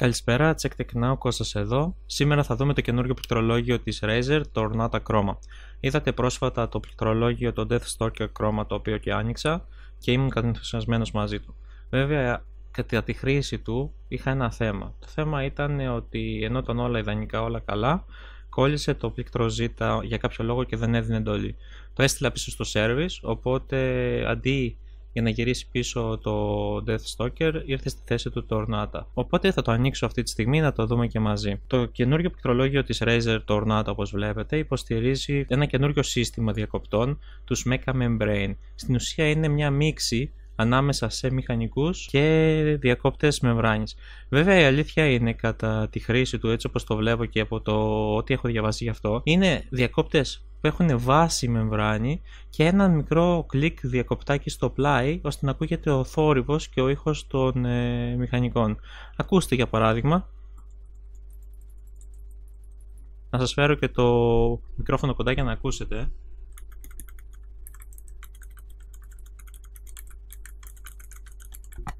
Καλησπέρα, check ο now, Κώστας εδώ. Σήμερα θα δούμε το καινούργιο πληκτρολόγιο της Razer, το Ornata Chroma. Είδατε πρόσφατα το πληκτρολόγιο, το Death Stalker Chroma, το οποίο και άνοιξα και ήμουν κατενθουσιασμένος μαζί του. Βέβαια, κατά τη χρήση του είχα ένα θέμα. Το θέμα ήταν ότι ενώ ήταν όλα ιδανικά, όλα καλά, κόλλησε το πλήκτρο Z για κάποιο λόγο και δεν έδινε εντολή. Το έστειλα πίσω στο service, οπότε αντί για να γυρίσει πίσω το Death Stalker ήρθε στη θέση του Tornata. Οπότε θα το ανοίξω αυτή τη στιγμή να το δούμε και μαζί. Το καινούριο πληκτρολόγιο της Razer Tornado, όπως βλέπετε υποστηρίζει ένα καινούριο σύστημα διακοπτών τους Mecha Membrane. Στην ουσία είναι μια μίξη ανάμεσα σε μηχανικούς και διακόπτες μεμβράνης. Βέβαια η αλήθεια είναι κατά τη χρήση του έτσι όπως το βλέπω και από το ό,τι έχω διαβάσει γι' αυτό είναι διακόπτες που έχουν βάση μεμβράνη και ένα μικρό κλικ διακοπτάκι στο πλάι ώστε να ακούγεται ο θόρυβος και ο ήχος των ε, μηχανικών. Ακούστε για παράδειγμα. Να σας φέρω και το μικρόφωνο κοντά για να ακούσετε.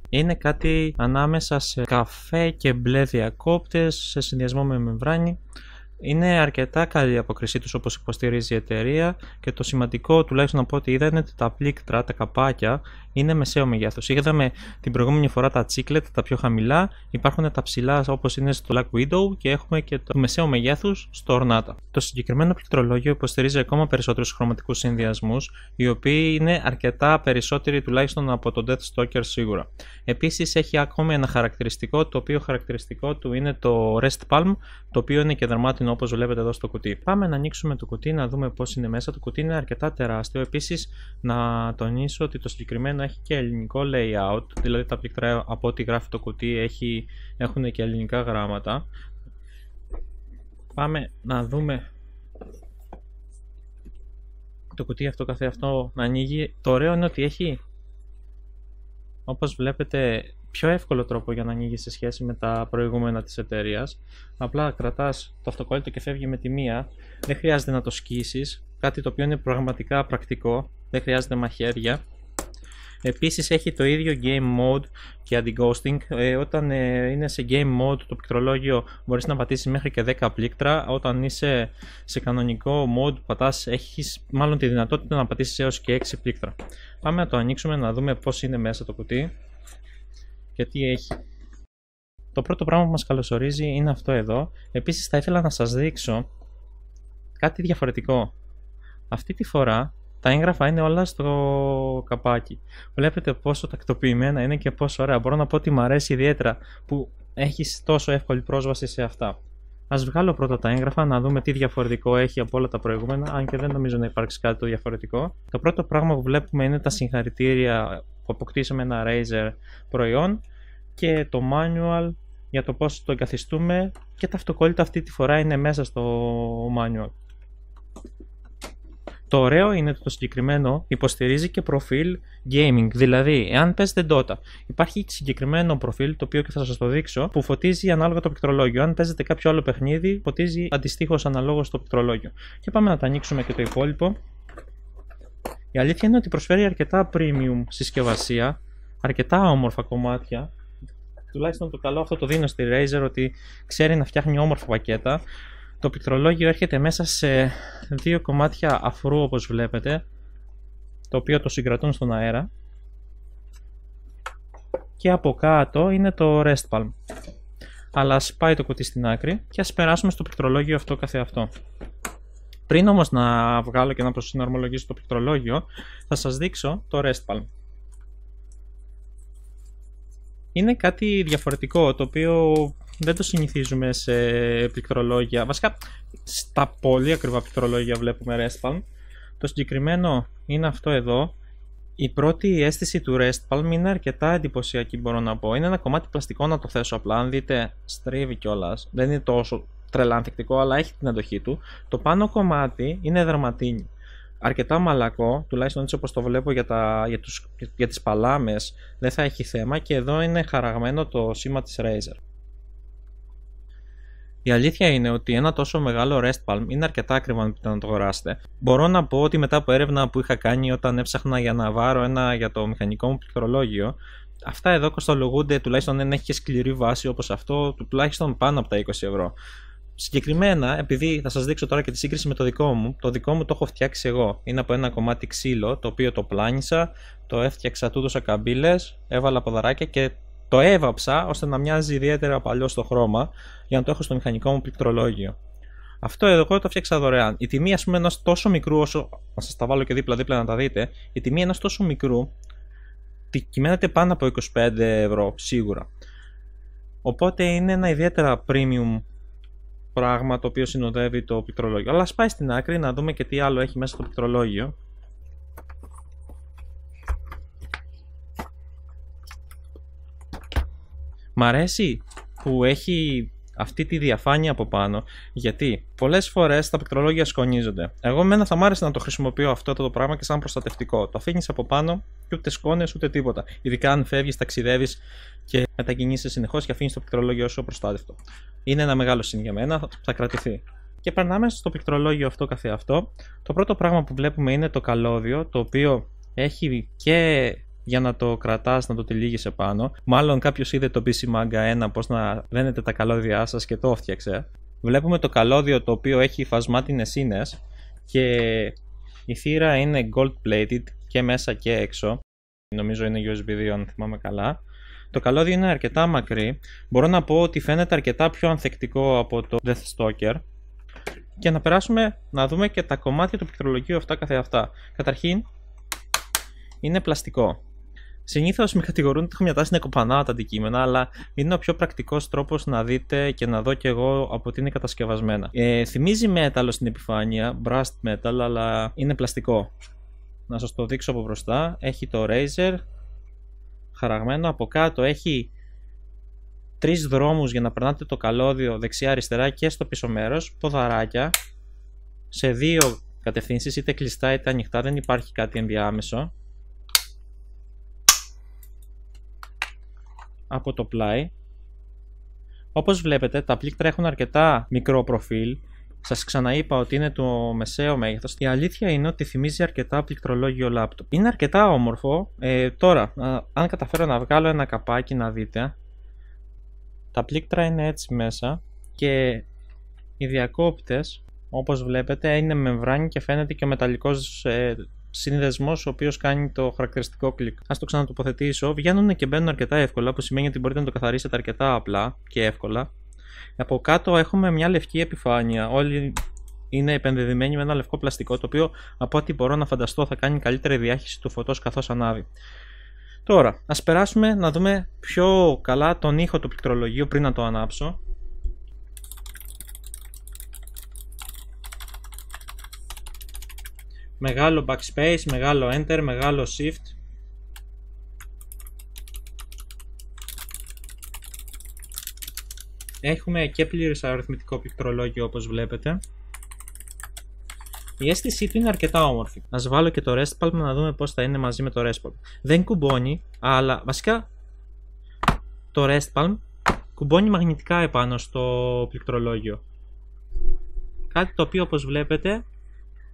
Είναι κάτι ανάμεσα σε καφέ και μπλε διακόπτες σε συνδυασμό με μεμβράνη είναι αρκετά καλή η αποκρισή τους όπως υποστηρίζει η εταιρεία και το σημαντικό τουλάχιστον από ό,τι είδα ότι τα πλήκτρα, τα καπάκια είναι μεσαίο μεγέθους. Είδαμε την προηγούμενη φορά τα τσίκλετ, τα πιο χαμηλά, υπάρχουν τα ψηλά όπως είναι στο Lack Widow και έχουμε και το μεσαίο μεγέθους στο Ornata. Το συγκεκριμένο πληκτρολόγιο υποστηρίζει ακόμα περισσότερους χρωματικούς συνδυασμούς, οι οποίοι είναι αρκετά περισσότεροι τουλάχιστον από τον Death σίγουρα. Επίσης έχει ακόμα ένα χαρακτηριστικό, το οποίο χαρακτηριστικό του είναι το Rest Palm, το οποίο είναι και δερμάτινο όπως όπως βλέπετε εδώ στο κουτί. Πάμε να ανοίξουμε το κουτί να δούμε πώς είναι μέσα. Το κουτί είναι αρκετά τεράστιο. Επίσης, να τονίσω ότι το συγκεκριμένο έχει και ελληνικό layout, δηλαδή τα πλήκτρα από ό,τι γράφει το κουτί έχει, έχουν και ελληνικά γράμματα. Πάμε να δούμε το κουτί αυτό αυτό να ανοίγει. Το ωραίο είναι ότι έχει όπως βλέπετε πιο εύκολο τρόπο για να ανοίγεις σε σχέση με τα προηγούμενα της εταιρείας. Απλά κρατάς το αυτοκόλλητο και φεύγει με τη μία. Δεν χρειάζεται να το σκίσεις. Κάτι το οποίο είναι πραγματικά πρακτικό. Δεν χρειάζεται μαχαίρια. Επίσης έχει το ίδιο game mode και anti-ghosting. Ε, όταν ε, είναι σε game mode το πληκτρολόγιο μπορείς να πατήσεις μέχρι και 10 πλήκτρα. Όταν είσαι σε κανονικό mode πατάς, έχεις μάλλον τη δυνατότητα να πατήσεις έως και 6 πλήκτρα. Πάμε να το ανοίξουμε να δούμε πώς είναι μέσα το κουτί έχει. Το πρώτο πράγμα που μας καλωσορίζει είναι αυτό εδώ. Επίσης θα ήθελα να σας δείξω κάτι διαφορετικό. Αυτή τη φορά τα έγγραφα είναι όλα στο καπάκι. Βλέπετε πόσο τακτοποιημένα είναι και πόσο ωραία. Μπορώ να πω ότι μου αρέσει ιδιαίτερα που έχεις τόσο εύκολη πρόσβαση σε αυτά. Ας βγάλω πρώτα τα έγγραφα να δούμε τι διαφορετικό έχει από όλα τα προηγούμενα, αν και δεν νομίζω να υπάρξει κάτι διαφορετικό. Το πρώτο πράγμα που βλέπουμε είναι τα συγχαρητήρια που αποκτήσαμε ένα Razer προϊόν και το manual για το πώς το εγκαθιστούμε και τα αυτοκόλλητα αυτή τη φορά είναι μέσα στο manual. Το ωραίο είναι ότι το συγκεκριμένο υποστηρίζει και προφίλ gaming. Δηλαδή, εάν παίζετε Dota, υπάρχει συγκεκριμένο προφίλ, το οποίο και θα σας το δείξω, που φωτίζει ανάλογα το πληκτρολόγιο. Αν παίζετε κάποιο άλλο παιχνίδι, φωτίζει αντιστοίχως αναλόγως το πληκτρολόγιο. Και πάμε να τα ανοίξουμε και το υπόλοιπο. Η αλήθεια είναι ότι προσφέρει αρκετά premium συσκευασία, αρκετά όμορφα κομμάτια. Τουλάχιστον το καλό αυτό το δίνω στη Razer ότι ξέρει να φτιάχνει όμορφα πακέτα. Το πληκτρολόγιο έρχεται μέσα σε δύο κομμάτια αφρού όπως βλέπετε το οποίο το συγκρατούν στον αέρα και από κάτω είναι το rest palm αλλά ας πάει το κουτί στην άκρη και ας περάσουμε στο πληκτρολόγιο αυτό καθεαυτό πριν όμως να βγάλω και να προσυνορμολογήσω το πληκτρολόγιο θα σας δείξω το rest palm είναι κάτι διαφορετικό το οποίο δεν το συνηθίζουμε σε πληκτρολόγια. Βασικά, στα πολύ ακριβά πληκτρολόγια βλέπουμε RESTPALM. Το συγκεκριμένο είναι αυτό εδώ. Η πρώτη αίσθηση του rest palm είναι αρκετά εντυπωσιακή, μπορώ να πω. Είναι ένα κομμάτι πλαστικό να το θέσω απλά. Αν δείτε, στρίβει κιόλας. Δεν είναι τόσο τρελά αλλά έχει την αντοχή του. Το πάνω κομμάτι είναι δερματίνι. Αρκετά μαλακό, τουλάχιστον έτσι όπως το βλέπω για, τα, για, για τις παλάμες δεν θα έχει θέμα και εδώ είναι χαραγμένο το σήμα της Razer. Η αλήθεια είναι ότι ένα τόσο μεγάλο Rest Palm είναι αρκετά ακριβό να το αγοράσετε. Μπορώ να πω ότι μετά από έρευνα που είχα κάνει όταν έψαχνα για να βάρω ένα για το μηχανικό μου πληκτρολόγιο, αυτά εδώ κοστολογούνται τουλάχιστον αν έχει σκληρή βάση όπως αυτό, τουλάχιστον πάνω από τα 20 ευρώ. Συγκεκριμένα, επειδή θα σας δείξω τώρα και τη σύγκριση με το δικό μου, το δικό μου το έχω φτιάξει εγώ. Είναι από ένα κομμάτι ξύλο, το οποίο το πλάνησα, το έφτιαξα, του δώσα καμπύλες, έβαλα ποδαράκια και το έβαψα ώστε να μοιάζει ιδιαίτερα παλιό στο χρώμα για να το έχω στο μηχανικό μου πληκτρολόγιο. Αυτό εδώ εγώ το φτιάξα δωρεάν. Η τιμή, ας πούμε, ενός τόσο μικρού, όσο. Να σας τα βάλω και δίπλα-δίπλα να τα δείτε. Η τιμή ενός τόσο μικρού κυμαίνεται πάνω από 25 ευρώ σίγουρα. Οπότε είναι ένα ιδιαίτερα premium πράγμα το οποίο συνοδεύει το πληκτρολόγιο. Αλλά ας πάει στην άκρη να δούμε και τι άλλο έχει μέσα το πληκτρολόγιο. Μ' αρέσει που έχει αυτή τη διαφάνεια από πάνω. Γιατί πολλές φορές τα πληκτρολόγια σκονίζονται. Εγώ μένα θα μ' άρεσε να το χρησιμοποιώ αυτό το πράγμα και σαν προστατευτικό. Το αφήνεις από πάνω και ούτε σκόνες ούτε τίποτα. Ειδικά αν φεύγεις, ταξιδεύεις και μετακινείσαι συνεχώς και αφήνεις το πληκτρολόγιο όσο προστάτευτο. Είναι ένα μεγάλο συν για μένα, θα κρατηθεί. Και περνάμε στο πληκτρολόγιο αυτό καθεαυτό. Το πρώτο πράγμα που βλέπουμε είναι το καλώδιο, το οποίο έχει και για να το κρατάς, να το τυλίγεις επάνω. Μάλλον κάποιος είδε το PC Manga 1 πώς να δένετε τα καλώδια σας και το έφτιαξε. Βλέπουμε το καλώδιο το οποίο έχει φασμάτινες ίνες και η θύρα είναι gold plated και μέσα και έξω. Νομίζω είναι USB 2 αν θυμάμαι καλά. Το καλώδιο είναι αρκετά μακρύ. Μπορώ να πω ότι φαίνεται αρκετά πιο ανθεκτικό από το Death Stalker. Και να περάσουμε να δούμε και τα κομμάτια του πληκτρολογίου αυτά καθεαυτά. Καταρχήν είναι πλαστικό. Συνήθως με κατηγορούν ότι έχω μια τάση να κοπανάω τα αντικείμενα, αλλά είναι ο πιο πρακτικός τρόπος να δείτε και να δω κι εγώ από τι είναι κατασκευασμένα. Ε, θυμίζει metal στην επιφάνεια, brass metal, αλλά είναι πλαστικό. Να σας το δείξω από μπροστά. Έχει το Razer χαραγμένο από κάτω. Έχει τρεις δρόμους για να περνάτε το καλώδιο δεξιά-αριστερά και στο πίσω μέρος. Ποδαράκια σε δύο κατευθύνσεις, είτε κλειστά είτε ανοιχτά. Δεν υπάρχει κάτι ενδιάμεσο. από το πλάι. Όπως βλέπετε τα πλήκτρα έχουν αρκετά μικρό προφίλ. Σας ξαναείπα ότι είναι το μεσαίο μέγεθος. Η αλήθεια είναι ότι θυμίζει αρκετά πληκτρολόγιο λάπτοπ. Είναι αρκετά όμορφο. Ε, τώρα, αν καταφέρω να βγάλω ένα καπάκι να δείτε. Τα πλήκτρα είναι έτσι μέσα και οι διακόπτες όπως βλέπετε είναι μεμβράνη και φαίνεται και ο μεταλλικός ε, σύνδεσμο ο οποίος κάνει το χαρακτηριστικό κλικ. Ας το ξανατοποθετήσω. Βγαίνουν και μπαίνουν αρκετά εύκολα, που σημαίνει ότι μπορείτε να το καθαρίσετε αρκετά απλά και εύκολα. Από κάτω έχουμε μια λευκή επιφάνεια. Όλοι είναι επενδεδημένοι με ένα λευκό πλαστικό, το οποίο από ό,τι μπορώ να φανταστώ θα κάνει καλύτερη διάχυση του φωτός καθώς ανάβει. Τώρα, ας περάσουμε να δούμε πιο καλά τον ήχο του πληκτρολογίου πριν να το ανάψω. μεγάλο backspace, μεγάλο enter, μεγάλο shift Έχουμε και πλήρες αριθμητικό πληκτρολόγιο όπως βλέπετε η αίσθησή του είναι αρκετά όμορφη. Ας βάλω και το rest palm να δούμε πώς θα είναι μαζί με το rest palm. Δεν κουμπώνει, αλλά βασικά το rest palm κουμπώνει μαγνητικά επάνω στο πληκτρολόγιο. Κάτι το οποίο όπως βλέπετε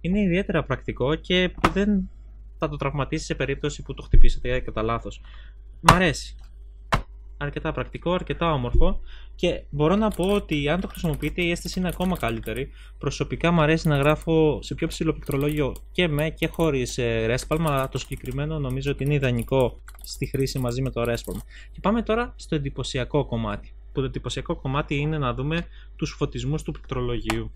είναι ιδιαίτερα πρακτικό και δεν θα το τραυματίσει σε περίπτωση που το χτυπήσετε κατά λάθος. Μ' αρέσει. Αρκετά πρακτικό, αρκετά όμορφο και μπορώ να πω ότι αν το χρησιμοποιείτε η αίσθηση είναι ακόμα καλύτερη. Προσωπικά μου αρέσει να γράφω σε πιο ψηλό πληκτρολόγιο και με και χωρίς ε, Respalm, αλλά το συγκεκριμένο νομίζω ότι είναι ιδανικό στη χρήση μαζί με το Respalm. Και πάμε τώρα στο εντυπωσιακό κομμάτι. Που το εντυπωσιακό κομμάτι είναι να δούμε τους φωτισμούς του πληκτρολογίου.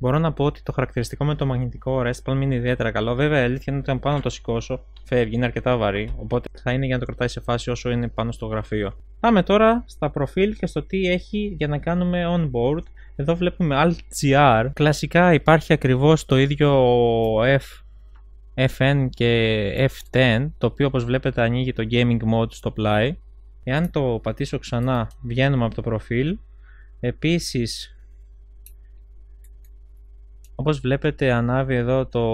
Μπορώ να πω ότι το χαρακτηριστικό με το μαγνητικό rest palm είναι ιδιαίτερα καλό. Βέβαια, η αλήθεια είναι ότι αν πάνω το σηκώσω, φεύγει, είναι αρκετά βαρύ. Οπότε θα είναι για να το κρατάει σε φάση όσο είναι πάνω στο γραφείο. Πάμε τώρα στα προφίλ και στο τι έχει για να κάνουμε onboard. Εδώ βλέπουμε Alt-GR. Κλασικά υπάρχει ακριβώς το ίδιο F FN και F10, το οποίο όπως βλέπετε ανοίγει το gaming mode στο πλάι. Εάν το πατήσω ξανά βγαίνουμε από το προφίλ. Επίσης όπως βλέπετε ανάβει εδώ το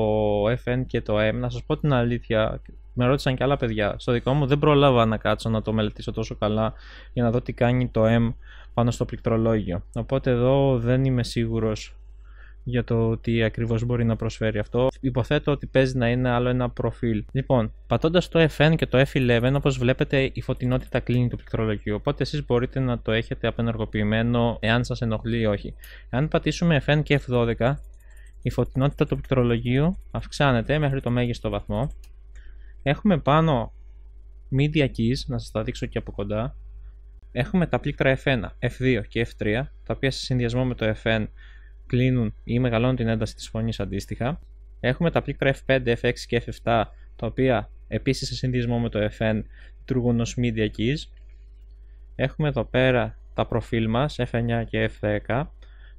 FN και το M. Να σας πω την αλήθεια, με ρώτησαν και άλλα παιδιά. Στο δικό μου δεν πρόλαβα να κάτσω να το μελετήσω τόσο καλά για να δω τι κάνει το M πάνω στο πληκτρολόγιο. Οπότε εδώ δεν είμαι σίγουρος για το τι ακριβώς μπορεί να προσφέρει αυτό. Υποθέτω ότι παίζει να είναι άλλο ένα προφίλ. Λοιπόν, πατώντας το FN και το F11 όπως βλέπετε η φωτεινότητα κλείνει το πληκτρολόγιο οπότε εσείς μπορείτε να το έχετε απενεργοποιημένο εάν σας ενοχλεί ή όχι. Εάν πατήσουμε FN και F12 η φωτεινότητα του πληκτρολογίου αυξάνεται μέχρι το μέγιστο βαθμό. Έχουμε πάνω media keys, να σας τα δείξω και από κοντά. Έχουμε τα πλήκτρα F1, F2 και F3, τα οποία σε συνδυασμό με το Fn κλείνουν ή μεγαλώνουν την ένταση της φωνής αντίστοιχα. Έχουμε τα πλήκτρα F5, F6 και F7, τα οποία επίσης σε συνδυασμό με το Fn λειτουργούν ως media keys. Έχουμε εδώ πέρα τα προφίλ μας F9 και F10.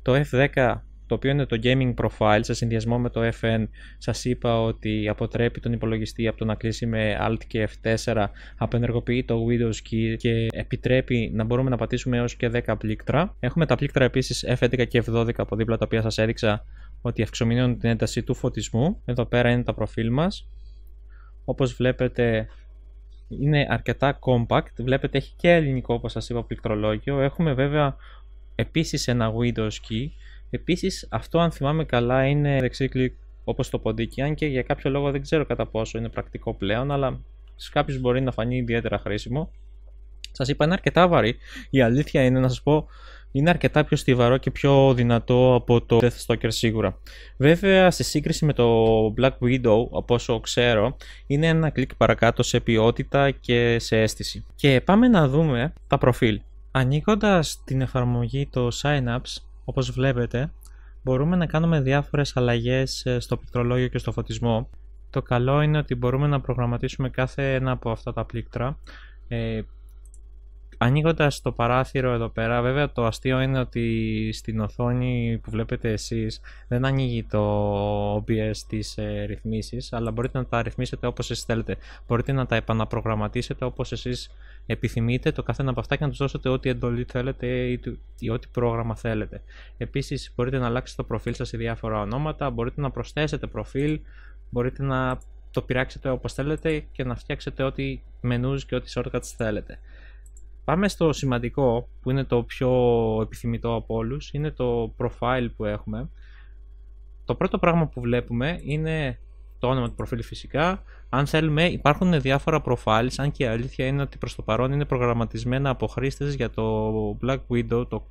Το F10 το οποίο είναι το gaming profile σε συνδυασμό με το FN σας είπα ότι αποτρέπει τον υπολογιστή από το να κλείσει με Alt και F4 απενεργοποιεί το Windows Key και επιτρέπει να μπορούμε να πατήσουμε έως και 10 πλήκτρα έχουμε τα πλήκτρα επίσης F11 και F12 από δίπλα τα οποία σας έδειξα ότι αυξομηνώνουν την ένταση του φωτισμού εδώ πέρα είναι τα προφίλ μας όπως βλέπετε είναι αρκετά compact, βλέπετε έχει και ελληνικό όπως σας είπα πληκτρολόγιο έχουμε βέβαια επίσης ένα Windows Key Επίσης, αυτό αν θυμάμαι καλά είναι δεξί κλικ όπως το ποντίκι, αν και για κάποιο λόγο δεν ξέρω κατά πόσο είναι πρακτικό πλέον, αλλά σε κάποιους μπορεί να φανεί ιδιαίτερα χρήσιμο. Σας είπα, είναι αρκετά βαρύ. Η αλήθεια είναι να σας πω, είναι αρκετά πιο στιβαρό και πιο δυνατό από το Death Stalker σίγουρα. Βέβαια, σε σύγκριση με το Black Widow, από όσο ξέρω, είναι ένα κλικ παρακάτω σε ποιότητα και σε αίσθηση. Και πάμε να δούμε τα προφίλ. Ανοίγοντας την εφαρμογή το Synapse, όπως βλέπετε, μπορούμε να κάνουμε διάφορες αλλαγές ε, στο πληκτρολόγιο και στο φωτισμό. Το καλό είναι ότι μπορούμε να προγραμματίσουμε κάθε ένα από αυτά τα πλήκτρα ε, Ανοίγοντας το παράθυρο εδώ πέρα, βέβαια το αστείο είναι ότι στην οθόνη που βλέπετε εσείς δεν ανοίγει το OBS τις ε, αλλά μπορείτε να τα ρυθμίσετε όπως εσείς θέλετε. Μπορείτε να τα επαναπρογραμματίσετε όπως εσείς επιθυμείτε το καθένα από αυτά και να τους δώσετε ό,τι εντολή θέλετε ή, ό,τι πρόγραμμα θέλετε. Επίσης, μπορείτε να αλλάξετε το προφίλ σας σε διάφορα ονόματα, μπορείτε να προσθέσετε προφίλ, μπορείτε να το πειράξετε όπως θέλετε και να φτιάξετε ό,τι μενούς και ό,τι shortcuts θέλετε. Πάμε στο σημαντικό που είναι το πιο επιθυμητό από όλους, είναι το profile που έχουμε. Το πρώτο πράγμα που βλέπουμε είναι το όνομα του προφίλ φυσικά. Αν θέλουμε, υπάρχουν διάφορα profiles, αν και η αλήθεια είναι ότι προς το παρόν είναι προγραμματισμένα από χρήστε για το Black Widow, το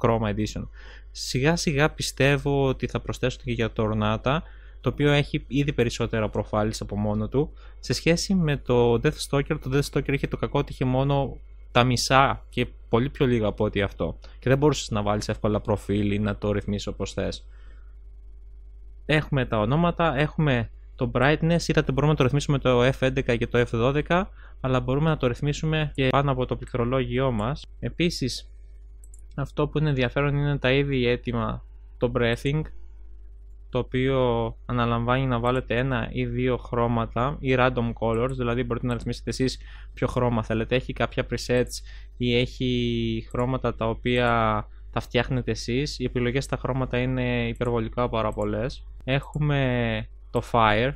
Chrome Edition. Σιγά σιγά πιστεύω ότι θα προσθέσω και για το Ornata, το οποίο έχει ήδη περισσότερα profiles από μόνο του. Σε σχέση με το Deathstalker, το Deathstalker είχε το κακό ότι είχε μόνο τα μισά και πολύ πιο λίγα από ό,τι αυτό. Και δεν μπορούσες να βάλεις εύκολα προφίλ ή να το ρυθμίσεις όπως θες. Έχουμε τα ονόματα, έχουμε το brightness. Είδατε μπορούμε να το ρυθμίσουμε το F11 και το F12, αλλά μπορούμε να το ρυθμίσουμε και πάνω από το πληκτρολόγιο μας. Επίσης, αυτό που είναι ενδιαφέρον είναι τα ήδη έτοιμα το breathing το οποίο αναλαμβάνει να βάλετε ένα ή δύο χρώματα ή random colors, δηλαδή μπορείτε να ρυθμίσετε εσείς ποιο χρώμα θέλετε. Έχει κάποια presets ή έχει χρώματα τα οποία τα φτιάχνετε εσείς. Οι επιλογές στα χρώματα είναι υπερβολικά πάρα πολλές. Έχουμε το Fire,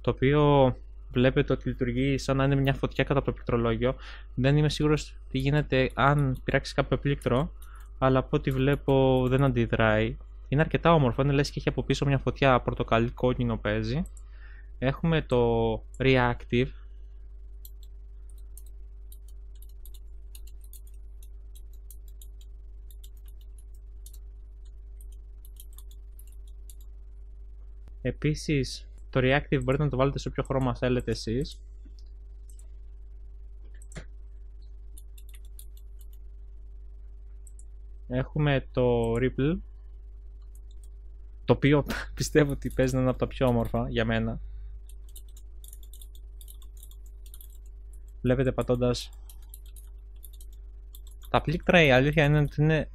το οποίο βλέπετε ότι λειτουργεί σαν να είναι μια φωτιά κατά το πληκτρολόγιο. Δεν είμαι σίγουρος τι γίνεται αν πειράξει κάποιο πλήκτρο, αλλά από ό,τι βλέπω δεν αντιδράει είναι αρκετά όμορφο, είναι λες και έχει από πίσω μια φωτιά πορτοκαλί κόκκινο παίζει. Έχουμε το Reactive. Επίσης, το Reactive μπορείτε να το βάλετε σε όποιο χρώμα θέλετε εσείς. Έχουμε το Ripple το οποίο πιστεύω ότι παίζει να είναι από τα πιο όμορφα για μένα. Βλέπετε πατώντας τα πλήκτρα η αλήθεια είναι ότι είναι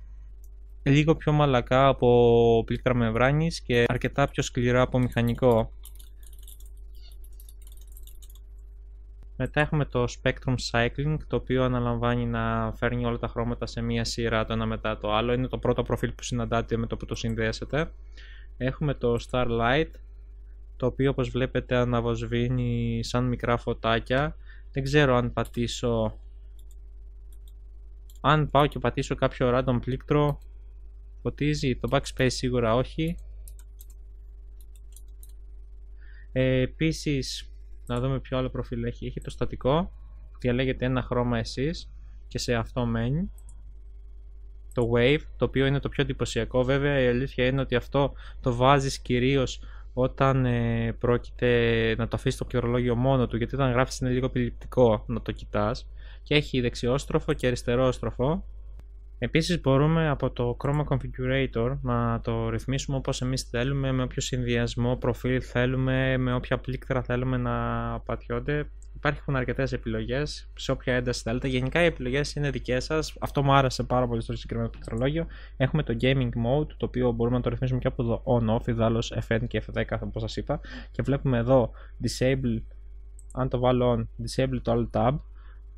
λίγο πιο μαλακά από πλήκτρα μεμβράνης και αρκετά πιο σκληρά από μηχανικό. Μετά έχουμε το Spectrum Cycling, το οποίο αναλαμβάνει να φέρνει όλα τα χρώματα σε μία σειρά το ένα μετά το άλλο. Είναι το πρώτο προφίλ που συναντάτε με το που το συνδέσετε. Έχουμε το Starlight, το οποίο όπως βλέπετε αναβοσβήνει σαν μικρά φωτάκια. Δεν ξέρω αν πατήσω... Αν πάω και πατήσω κάποιο random πλήκτρο, φωτίζει. Το backspace σίγουρα όχι. Ε, επίσης, να δούμε ποιο άλλο προφίλ έχει. Έχει το στατικό, διαλέγετε ένα χρώμα εσείς και σε αυτό μένει το Wave, το οποίο είναι το πιο εντυπωσιακό. Βέβαια η αλήθεια είναι ότι αυτό το βάζεις κυρίως όταν ε, πρόκειται να το αφήσεις το πληρολόγιο μόνο του, γιατί όταν γράφεις είναι λίγο επιληπτικό να το κοιτάς και έχει δεξιόστροφο και αριστερόστροφο. Επίσης μπορούμε από το Chroma Configurator να το ρυθμίσουμε όπως εμείς θέλουμε, με όποιο συνδυασμό προφίλ θέλουμε, με όποια πλήκτρα θέλουμε να πατιώνται υπάρχουν αρκετές επιλογές σε όποια ένταση θέλετε. Γενικά οι επιλογές είναι δικές σας. Αυτό μου άρεσε πάρα πολύ στο συγκεκριμένο πληκτρολόγιο. Έχουμε το gaming mode, το οποίο μπορούμε να το ρυθμίσουμε και από εδω on-off, ιδάλω και F10, όπως σας είπα. Και βλέπουμε εδώ disable, αν το βάλω on, disable το alt tab,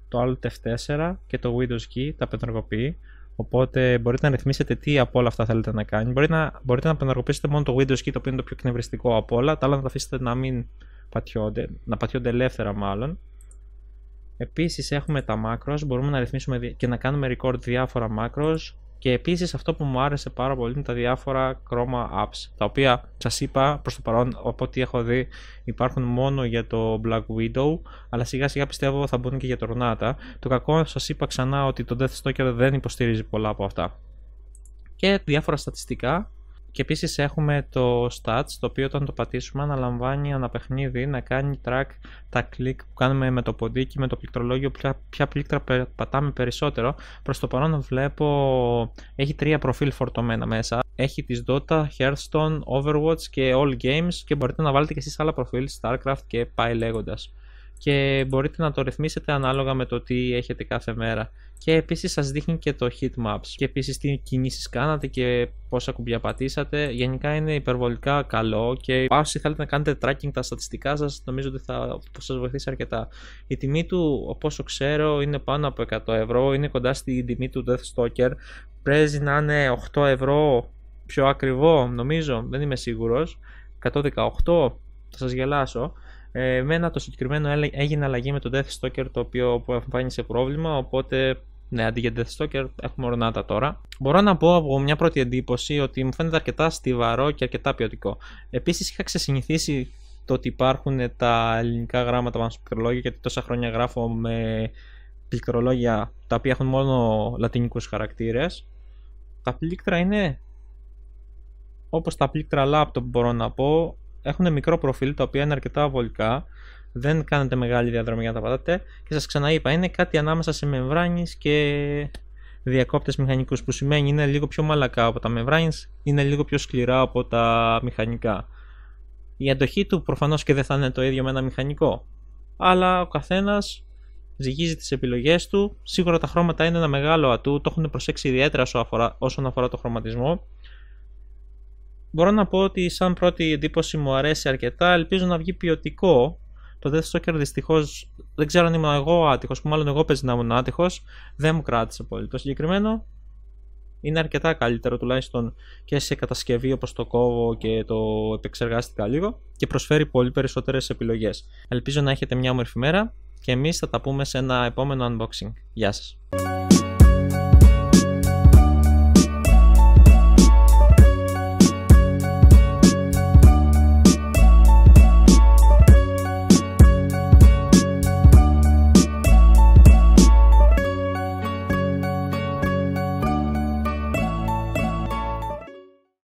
το alt F4 και το Windows key, τα πενεργοποιεί. Οπότε μπορείτε να ρυθμίσετε τι από όλα αυτά θέλετε να κάνει. Μπορείτε να, μπορείτε να πενεργοποιήσετε μόνο το Windows key, το οποίο είναι το πιο κνευριστικό από όλα. Τα άλλα να τα αφήσετε να μην να πατιώνται ελεύθερα μάλλον. Επίσης έχουμε τα macros, μπορούμε να ρυθμίσουμε και να κάνουμε record διάφορα macros και επίσης αυτό που μου άρεσε πάρα πολύ είναι τα διάφορα Chroma apps τα οποία σας είπα προς το παρόν από ό,τι έχω δει υπάρχουν μόνο για το Black Widow αλλά σιγά σιγά πιστεύω θα μπουν και για το Renata. Το κακό σας είπα ξανά ότι το Death Stalker δεν υποστηρίζει πολλά από αυτά. Και διάφορα στατιστικά και επίσης έχουμε το stats, το οποίο όταν το πατήσουμε αναλαμβάνει παιχνίδι, να κάνει track τα κλικ που κάνουμε με το ποντίκι, με το πληκτρολόγιο, ποια, ποια πλήκτρα πατάμε περισσότερο. Προς το παρόν βλέπω έχει τρία προφίλ φορτωμένα μέσα. Έχει τις Dota, Hearthstone, Overwatch και All Games και μπορείτε να βάλετε και εσείς άλλα προφίλ, Starcraft και πάει λέγοντας και μπορείτε να το ρυθμίσετε ανάλογα με το τι έχετε κάθε μέρα. Και επίσης σας δείχνει και το heat maps και επίσης τι κινήσεις κάνατε και πόσα κουμπιά πατήσατε. Γενικά είναι υπερβολικά καλό και όσοι θέλετε να κάνετε tracking τα στατιστικά σας νομίζω ότι θα σας βοηθήσει αρκετά. Η τιμή του όπως ξέρω είναι πάνω από 100 ευρώ, είναι κοντά στην τιμή του Death Stalker. να είναι 8 ευρώ πιο ακριβό νομίζω, δεν είμαι σίγουρος. 118, θα σας γελάσω εμένα το συγκεκριμένο έγινε αλλαγή με το Deathstalker το οποίο εμφάνισε πρόβλημα, οπότε ναι, αντί για Deathstalker έχουμε ορνάτα τώρα. Μπορώ να πω από μια πρώτη εντύπωση ότι μου φαίνεται αρκετά στιβαρό και αρκετά ποιοτικό. Επίσης είχα ξεσυνηθίσει το ότι υπάρχουν τα ελληνικά γράμματα πάνω στο πληκτρολόγιο γιατί τόσα χρόνια γράφω με πληκτρολόγια τα οποία έχουν μόνο λατινικούς χαρακτήρες. Τα πλήκτρα είναι όπως τα πλήκτρα laptop μπορώ να πω έχουν μικρό προφίλ τα οποία είναι αρκετά βολικά, δεν κάνετε μεγάλη διαδρομή για να τα πατάτε και σας ξαναείπα είναι κάτι ανάμεσα σε μεμβράνης και διακόπτες μηχανικούς που σημαίνει είναι λίγο πιο μαλακά από τα μεμβράνης, είναι λίγο πιο σκληρά από τα μηχανικά. Η αντοχή του προφανώς και δεν θα είναι το ίδιο με ένα μηχανικό, αλλά ο καθένας ζυγίζει τις επιλογές του, σίγουρα τα χρώματα είναι ένα μεγάλο ατού, το έχουν προσέξει ιδιαίτερα όσον αφορά το χρωματισμό μπορώ να πω ότι σαν πρώτη εντύπωση μου αρέσει αρκετά. Ελπίζω να βγει ποιοτικό. Το Death Stalker δυστυχώς δεν ξέρω αν ήμουν εγώ άτυχος, που μάλλον εγώ παίζει να ήμουν άτυχος. Δεν μου κράτησε πολύ. Το συγκεκριμένο είναι αρκετά καλύτερο τουλάχιστον και σε κατασκευή όπως το κόβω και το επεξεργάστηκα λίγο και προσφέρει πολύ περισσότερες επιλογές. Ελπίζω να έχετε μια όμορφη μέρα και εμείς θα τα πούμε σε ένα επόμενο unboxing. Γεια σας!